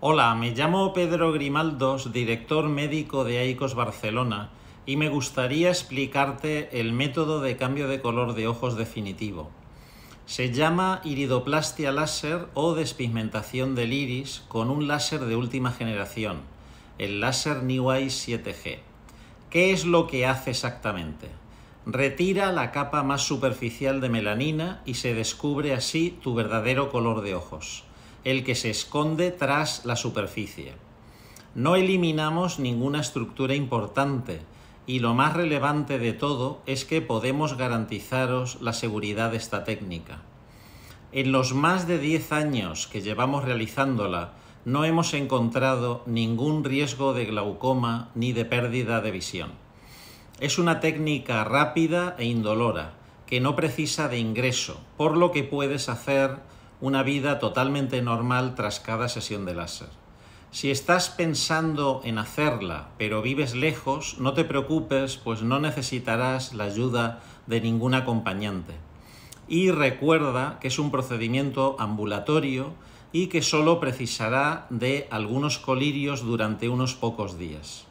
Hola, me llamo Pedro Grimaldos, director médico de AICOS Barcelona, y me gustaría explicarte el método de cambio de color de ojos definitivo. Se llama iridoplastia láser o despigmentación del iris con un láser de última generación, el láser New 7G. ¿Qué es lo que hace exactamente? Retira la capa más superficial de melanina y se descubre así tu verdadero color de ojos el que se esconde tras la superficie. No eliminamos ninguna estructura importante y lo más relevante de todo es que podemos garantizaros la seguridad de esta técnica. En los más de 10 años que llevamos realizándola, no hemos encontrado ningún riesgo de glaucoma ni de pérdida de visión. Es una técnica rápida e indolora, que no precisa de ingreso, por lo que puedes hacer una vida totalmente normal tras cada sesión de láser. Si estás pensando en hacerla, pero vives lejos, no te preocupes, pues no necesitarás la ayuda de ningún acompañante. Y recuerda que es un procedimiento ambulatorio y que solo precisará de algunos colirios durante unos pocos días.